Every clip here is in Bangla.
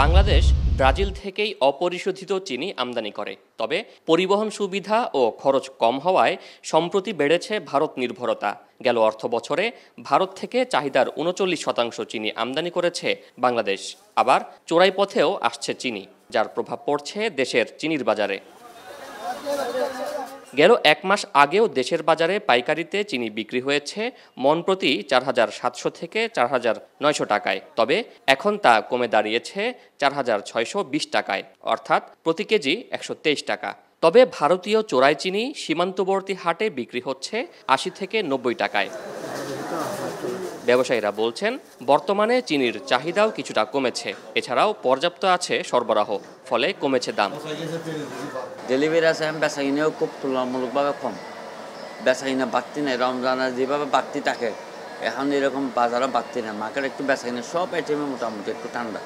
বাংলাদেশ ব্রাজিল থেকেই অপরিশোধিত চিনি আমদানি করে তবে পরিবহন সুবিধা ও খরচ কম হওয়ায় সম্প্রতি বেড়েছে ভারত নির্ভরতা গেল অর্থ বছরে ভারত থেকে চাহিদার উনচল্লিশ শতাংশ চিনি আমদানি করেছে বাংলাদেশ আবার চোরাই পথেও আসছে চিনি যার প্রভাব পড়ছে দেশের চিনির বাজারে গেল এক মাস আগেও দেশের বাজারে পাইকারিতে চিনি বিক্রি হয়েছে মন প্রতি চার হাজার সাতশো থেকে চার হাজার নয়শো টাকায় তবে এখন তা কমে দাঁড়িয়েছে চার হাজার ছয়শো বিশ টাকায় অর্থাৎ প্রতি কেজি একশো তেইশ টাকা তবে ভারতীয় চোরাই চিনি সীমান্তবর্তী হাটে বিক্রি হচ্ছে আশি থেকে নব্বই টাকায় ব্যবসায়ীরা বলছেন বর্তমানে চিনির চাহিদাও কিছুটা কমেছে এছাড়াও পর্যাপ্ত আছে সরবরাহ ফলে কমেছে দাম ডেলিভারি আছে বেচা খুব তুলনামূলকভাবে কম বেচা কিনা বাড়তি নেই রমজানের যেভাবে বাড়তি থাকে এখন এরকম বাজারও বাড়তি নেই মাকের একটু বেচা কিনা সব আইটেমে মোটামুটি একটু ঠান্ডা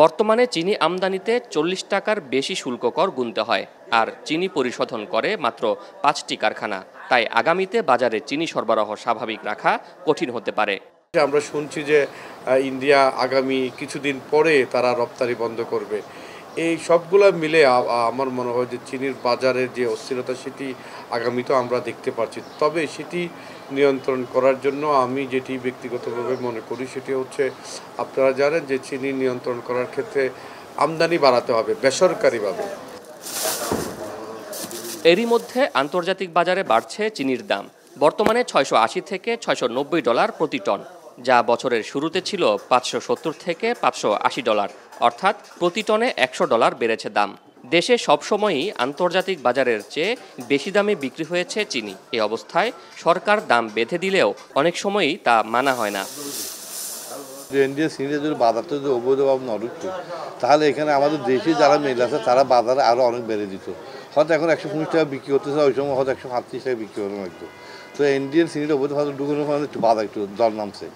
বর্তমানে চিনি আমদানিতে চল্লিশ টাকার বেশি শুল্ক কর গুনতে হয় আর চিনি পরিশোধন করে মাত্র পাঁচটি কারখানা তাই আগামীতে বাজারে চিনি সরবরাহ স্বাভাবিক রাখা কঠিন হতে পারে আমরা শুনছি যে ইন্ডিয়া আগামী কিছুদিন পরে তারা রপ্তানি বন্ধ করবে এই সবগুলো মিলে আমার মনে হয় যে চিনির বাজারে যে অস্থিরতা সেটি আগামী তো আমরা দেখতে পাচ্ছি তবে সেটি নিয়ন্ত্রণ করার জন্য আমি যেটি ব্যক্তিগতভাবে মনে করি সেটি হচ্ছে আপনারা জানেন যে চিনি নিয়ন্ত্রণ করার ক্ষেত্রে আমদানি বাড়াতে হবে বেসরকারিভাবে এরই মধ্যে আন্তর্জাতিক বাজারে বাড়ছে চিনির দাম বর্তমানে ছয়শো আশি থেকে ছয়শো নব্বই ডলার প্রতি টন যা বছরের শুরুতে ছিল পাঁচশো সত্তর থেকে পাঁচশো আশি ডলার অর্থাৎ প্রতি টনে একশো ডলার বেড়েছে দাম দেশে সবসময়ই আন্তর্জাতিক বাজারের চেয়ে বেশি দামে বিক্রি হয়েছে চিনি এ অবস্থায় সরকার দাম বেঁধে দিলেও অনেক সময়ই তা মানা হয় না যে এনডিএ সিনিয়র যদি বাজারটা যদি অবৈধভাবে না ঢুকতো তাহলে এখানে আমাদের দেশে যারা মেয়েরা আছে তারা বাজারে আরও অনেক বেড়ে দিত হয়তো এখন একশো পঁচিশ টাকা বিক্রি করতেছে ওই সময় হয়তো একশো সাতত্রিশ টাকা বিক্রি করানো লাগতো তো এনডিএন সিনিয়র অবৈধভাবে ঢুকানোর মানে হয়তো একটু বাধা একটু দর নামছে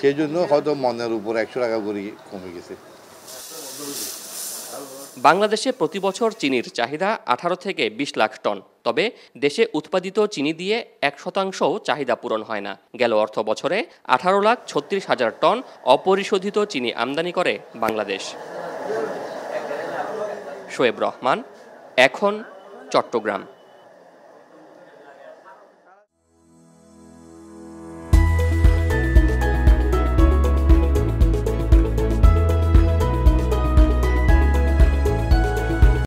সেই জন্য হয়তো মনের উপর একশো টাকা করে কমে গেছে বাংলাদেশে প্রতি বছর চিনির চাহিদা আঠারো থেকে বিশ লাখ টন তবে দেশে উৎপাদিত চিনি দিয়ে এক শতাংশও চাহিদা পূরণ হয় না গেল অর্থ বছরে আঠারো লাখ ছত্রিশ হাজার টন অপরিশোধিত চিনি আমদানি করে বাংলাদেশ শোয়েব রহমান এখন চট্টগ্রাম